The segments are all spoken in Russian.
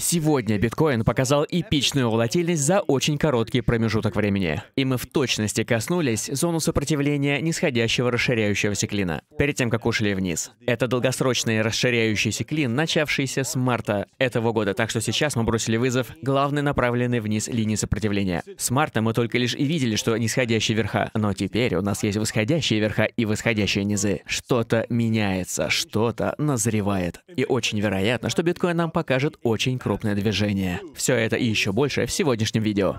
Сегодня биткоин показал эпичную волатильность за очень короткий промежуток времени. И мы в точности коснулись зону сопротивления нисходящего расширяющегося клина, перед тем, как ушли вниз. Это долгосрочный расширяющийся клин, начавшийся с марта этого года, так что сейчас мы бросили вызов главной направленной вниз линии сопротивления. С марта мы только лишь и видели, что нисходящие верха, но теперь у нас есть восходящие верха и восходящие низы. Что-то меняется, что-то назревает. И очень вероятно, что биткоин нам покажет очень круто крупное движение. Все это и еще больше в сегодняшнем видео.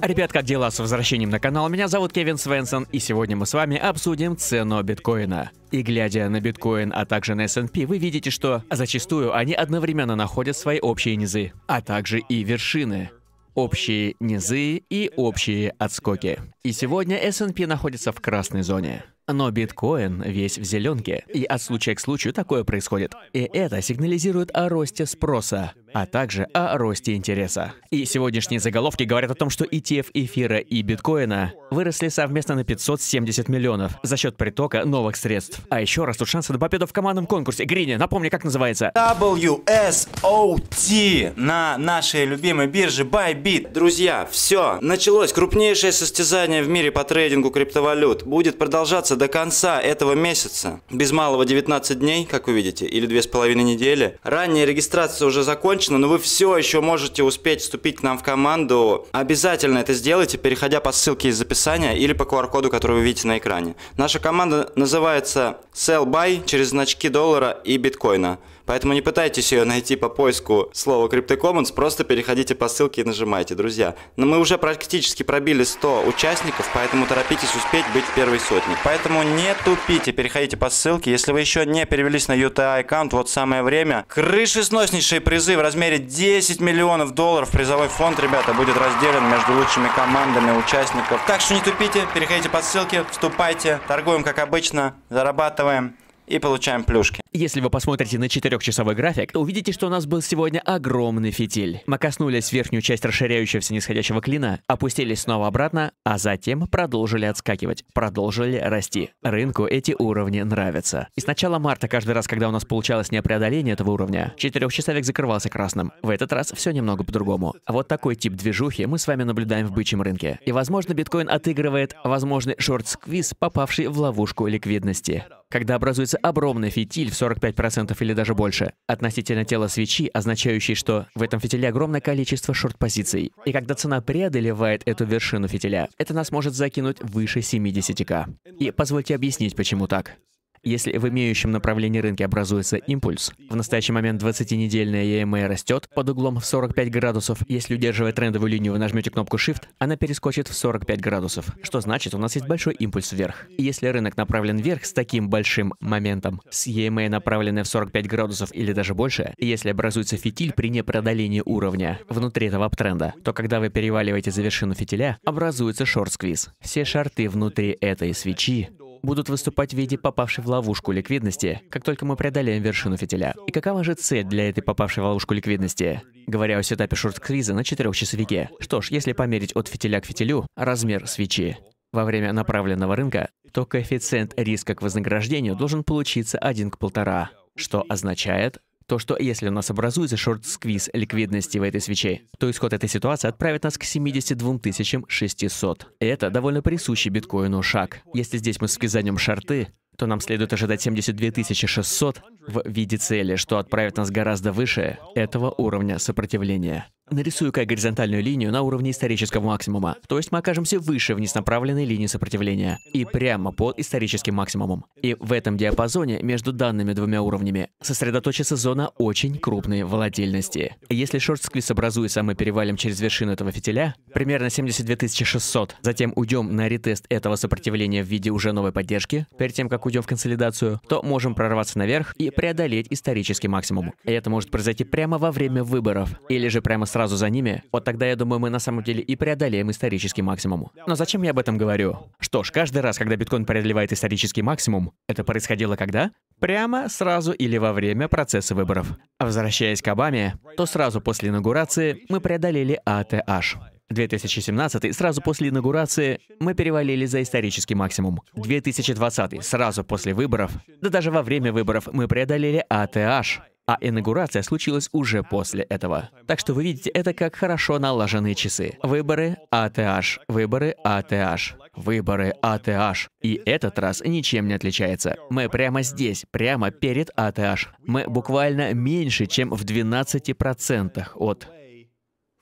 Ребят, как дела? С возвращением на канал. Меня зовут Кевин Свенсон, и сегодня мы с вами обсудим цену биткоина. И глядя на биткоин, а также на S&P, вы видите, что зачастую они одновременно находят свои общие низы, а также и вершины общие низы и общие отскоки. И сегодня S&P находится в красной зоне. Но биткоин весь в зеленке, и от случая к случаю такое происходит. И это сигнализирует о росте спроса, а также о росте интереса. И сегодняшние заголовки говорят о том, что ETF эфира и биткоина выросли совместно на 570 миллионов за счет притока новых средств. А еще растут шансы на победу в командном конкурсе. Грини, напомни, как называется? WSOT на нашей любимой бирже Bybit. Друзья, все, началось крупнейшее состязание в мире по трейдингу криптовалют. Будет продолжаться до конца этого месяца. Без малого 19 дней, как вы видите, или 2,5 недели. Ранняя регистрация уже закончена закончена, но вы все еще можете успеть вступить к нам в команду. Обязательно это сделайте, переходя по ссылке из описания или по QR-коду, который вы видите на экране. Наша команда называется Sell Buy через значки доллара и биткоина. Поэтому не пытайтесь ее найти по поиску слова CryptoCommons, просто переходите по ссылке и нажимайте, друзья. Но мы уже практически пробили 100 участников, поэтому торопитесь успеть быть первой сотней. Поэтому не тупите, переходите по ссылке. Если вы еще не перевелись на UTI аккаунт, вот самое время. Крышесноснейшие призы в размере 10 миллионов долларов. Призовой фонд, ребята, будет разделен между лучшими командами участников. Так что не тупите, переходите по ссылке, вступайте, торгуем как обычно, зарабатываем и получаем плюшки. Если вы посмотрите на четырехчасовой график, то увидите, что у нас был сегодня огромный фитиль. Мы коснулись верхнюю часть расширяющегося нисходящего клина, опустились снова обратно, а затем продолжили отскакивать, продолжили расти. Рынку эти уровни нравятся. И с начала марта, каждый раз, когда у нас получалось непреодоление этого уровня, четырехчасовик закрывался красным. В этот раз все немного по-другому. Вот такой тип движухи мы с вами наблюдаем в бычьем рынке. И, возможно, биткоин отыгрывает возможный шорт-сквиз, попавший в ловушку ликвидности когда образуется огромный фитиль в 45% или даже больше, относительно тела свечи, означающий, что в этом фитиле огромное количество шорт-позиций. И когда цена преодолевает эту вершину фитиля, это нас может закинуть выше 70к. И позвольте объяснить, почему так. Если в имеющем направлении рынке образуется импульс, в настоящий момент 20-недельная EMA растет под углом в 45 градусов. Если удерживая трендовую линию, вы нажмете кнопку Shift, она перескочит в 45 градусов, что значит, у нас есть большой импульс вверх. если рынок направлен вверх с таким большим моментом, с EMA направленной в 45 градусов или даже больше, если образуется фитиль при непродолении уровня внутри этого аптренда, то когда вы переваливаете за вершину фитиля, образуется шорт-сквиз. Все шорты внутри этой свечи будут выступать в виде попавшей в ловушку ликвидности, как только мы преодолеем вершину фитиля. И какова же цель для этой попавшей в ловушку ликвидности? Говоря о сетапе шорт-криза на четырехчасовике. Что ж, если померить от фитиля к фитилю размер свечи во время направленного рынка, то коэффициент риска к вознаграждению должен получиться 1 к 1,5, что означает, то, что если у нас образуется шорт-сквиз ликвидности в этой свече, то исход этой ситуации отправит нас к 72 600. Это довольно присущий биткоину шаг. Если здесь мы сквизанем шорты, то нам следует ожидать 72 600 в виде цели, что отправит нас гораздо выше этого уровня сопротивления. Нарисую-ка горизонтальную линию на уровне исторического максимума, то есть мы окажемся выше вниз-направленной линии сопротивления и прямо под историческим максимумом. И в этом диапазоне между данными двумя уровнями сосредоточится зона очень крупной волатильности. Если шорт-сквиз образуется, а мы перевалим через вершину этого фитиля, примерно 72 600, затем уйдем на ретест этого сопротивления в виде уже новой поддержки, перед тем, как уйдем в консолидацию, то можем прорваться наверх и преодолеть исторический максимум. И это может произойти прямо во время выборов, или же прямо сразу сразу за ними, вот тогда, я думаю, мы на самом деле и преодолеем исторический максимум. Но зачем я об этом говорю? Что ж, каждый раз, когда биткоин преодолевает исторический максимум, это происходило когда? Прямо, сразу или во время процесса выборов. возвращаясь к Обаме, то сразу после инаугурации мы преодолели ATH а 2017 сразу после инаугурации мы перевалили за исторический максимум. 2020 сразу после выборов, да даже во время выборов мы преодолели ATH. А а инаугурация случилась уже после этого. Так что вы видите, это как хорошо налаженные часы. Выборы АТH, выборы АТH, выборы АТH. И этот раз ничем не отличается. Мы прямо здесь, прямо перед АТH. Мы буквально меньше, чем в 12% от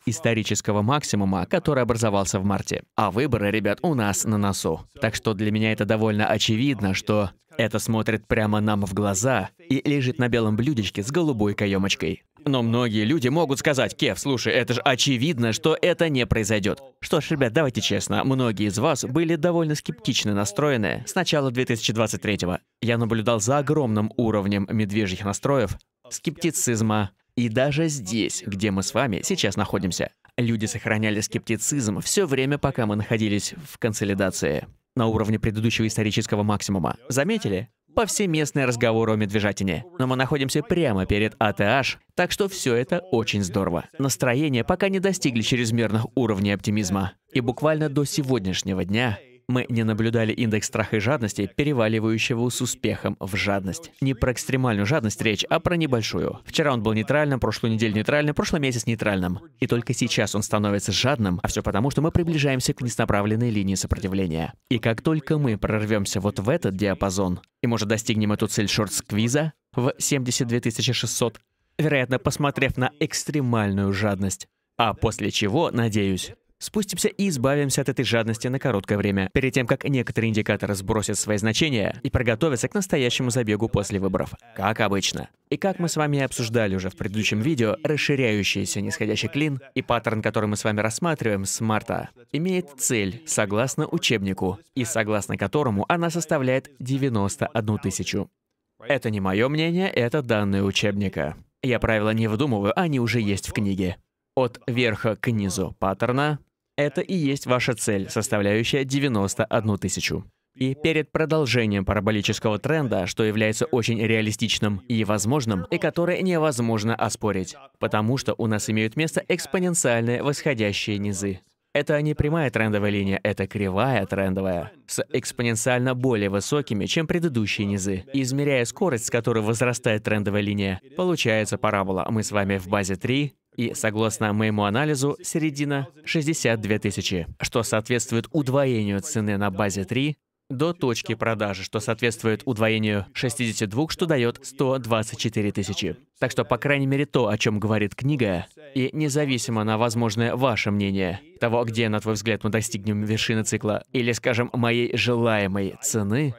исторического максимума, который образовался в марте. А выборы, ребят, у нас на носу. Так что для меня это довольно очевидно, что это смотрит прямо нам в глаза и лежит на белом блюдечке с голубой каемочкой. Но многие люди могут сказать, Кев, слушай, это же очевидно, что это не произойдет. Что ж, ребят, давайте честно, многие из вас были довольно скептично настроены с начала 2023-го. Я наблюдал за огромным уровнем медвежьих настроев, скептицизма. И даже здесь, где мы с вами сейчас находимся, люди сохраняли скептицизм все время, пока мы находились в консолидации на уровне предыдущего исторического максимума. Заметили? повсеместные разговоры о медвежатине. Но мы находимся прямо перед АТH, так что все это очень здорово. Настроения пока не достигли чрезмерных уровней оптимизма. И буквально до сегодняшнего дня мы не наблюдали индекс страха и жадности, переваливающего с успехом в жадность. Не про экстремальную жадность речь, а про небольшую. Вчера он был нейтральным, прошлую неделю нейтральным, прошлый месяц нейтральным. И только сейчас он становится жадным, а все потому, что мы приближаемся к неснаправленной линии сопротивления. И как только мы прорвемся вот в этот диапазон, и может достигнем эту цель шорт-сквиза в 72 600, вероятно, посмотрев на экстремальную жадность, а после чего, надеюсь, Спустимся и избавимся от этой жадности на короткое время, перед тем, как некоторые индикаторы сбросят свои значения и приготовятся к настоящему забегу после выборов, как обычно. И как мы с вами обсуждали уже в предыдущем видео, расширяющийся нисходящий клин и паттерн, который мы с вами рассматриваем с марта, имеет цель, согласно учебнику, и согласно которому она составляет 91 тысячу. Это не мое мнение, это данные учебника. Я правила не выдумываю, они уже есть в книге от верха к низу паттерна, это и есть ваша цель, составляющая 91 тысячу. И перед продолжением параболического тренда, что является очень реалистичным и возможным, и которое невозможно оспорить, потому что у нас имеют место экспоненциальные восходящие низы. Это не прямая трендовая линия, это кривая трендовая, с экспоненциально более высокими, чем предыдущие низы. Измеряя скорость, с которой возрастает трендовая линия, получается парабола. Мы с вами в базе 3, и, согласно моему анализу, середина 62 тысячи, что соответствует удвоению цены на базе 3 до точки продажи, что соответствует удвоению 62, что дает 124 тысячи. Так что, по крайней мере, то, о чем говорит книга, и независимо на возможное ваше мнение, того, где, на твой взгляд, мы достигнем вершины цикла, или, скажем, моей желаемой цены,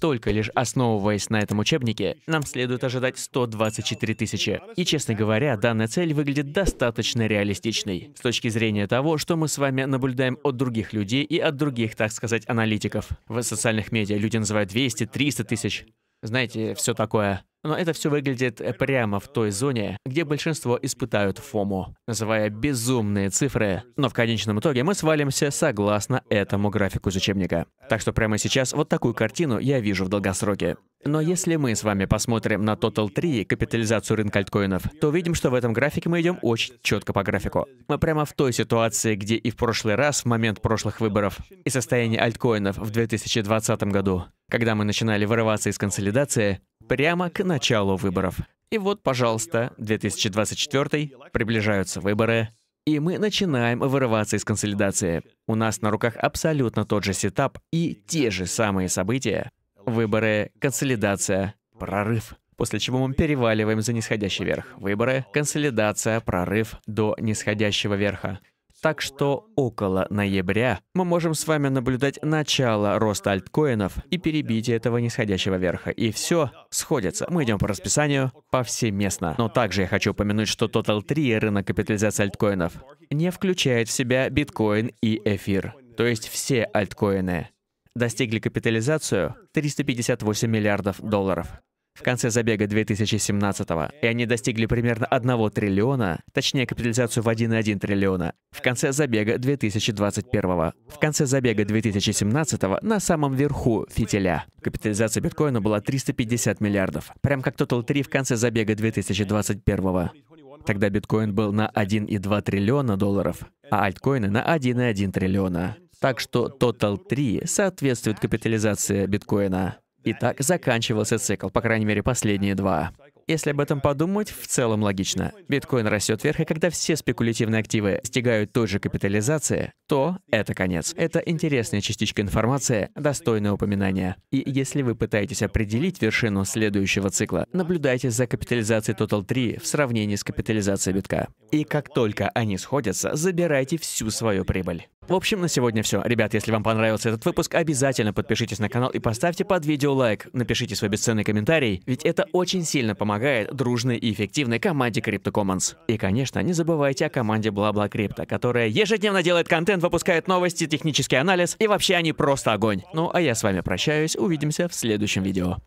только лишь основываясь на этом учебнике, нам следует ожидать 124 тысячи. И, честно говоря, данная цель выглядит достаточно реалистичной с точки зрения того, что мы с вами наблюдаем от других людей и от других, так сказать, аналитиков. В социальных медиа люди называют 200, 300 тысяч. Знаете, все такое. Но это все выглядит э, прямо в той зоне, где большинство испытают ФОМУ, называя безумные цифры. Но в конечном итоге мы свалимся согласно этому графику из учебника. Так что прямо сейчас вот такую картину я вижу в долгосроке. Но если мы с вами посмотрим на Total 3 капитализацию рынка альткоинов, то видим, что в этом графике мы идем очень четко по графику. Мы прямо в той ситуации, где и в прошлый раз, в момент прошлых выборов, и состояние альткоинов в 2020 году, когда мы начинали вырываться из консолидации, прямо к началу выборов. И вот, пожалуйста, 2024 приближаются выборы, и мы начинаем вырываться из консолидации. У нас на руках абсолютно тот же сетап и те же самые события. Выборы, консолидация, прорыв. После чего мы переваливаем за нисходящий верх. Выборы, консолидация, прорыв до нисходящего верха. Так что около ноября мы можем с вами наблюдать начало роста альткоинов и перебитие этого нисходящего верха. И все сходится. Мы идем по расписанию повсеместно. Но также я хочу упомянуть, что Total 3 рынок капитализации альткоинов не включает в себя биткоин и эфир. То есть все альткоины достигли капитализацию 358 миллиардов долларов в конце забега 2017-го, и они достигли примерно 1 триллиона, точнее капитализацию в 1,1 триллиона, в конце забега 2021-го. В конце забега 2017-го на самом верху фитиля. Капитализация биткоина была 350 миллиардов, прям как Total 3 в конце забега 2021-го. Тогда биткоин был на 1,2 триллиона долларов, а альткоины на 1,1 триллиона. Так что Total 3 соответствует капитализации биткоина. И так заканчивался цикл, по крайней мере, последние два. Если об этом подумать, в целом логично. Биткоин растет вверх, и когда все спекулятивные активы достигают той же капитализации, то это конец. Это интересная частичка информации, достойная упоминания. И если вы пытаетесь определить вершину следующего цикла, наблюдайте за капитализацией Total 3 в сравнении с капитализацией битка. И как только они сходятся, забирайте всю свою прибыль. В общем, на сегодня все. Ребят, если вам понравился этот выпуск, обязательно подпишитесь на канал и поставьте под видео лайк. Напишите свой бесценный комментарий, ведь это очень сильно помогает дружной и эффективной команде Crypto Commons. И, конечно, не забывайте о команде Бла Бла Крипто, которая ежедневно делает контент, выпускает новости, технический анализ, и вообще они просто огонь. Ну, а я с вами прощаюсь, увидимся в следующем видео.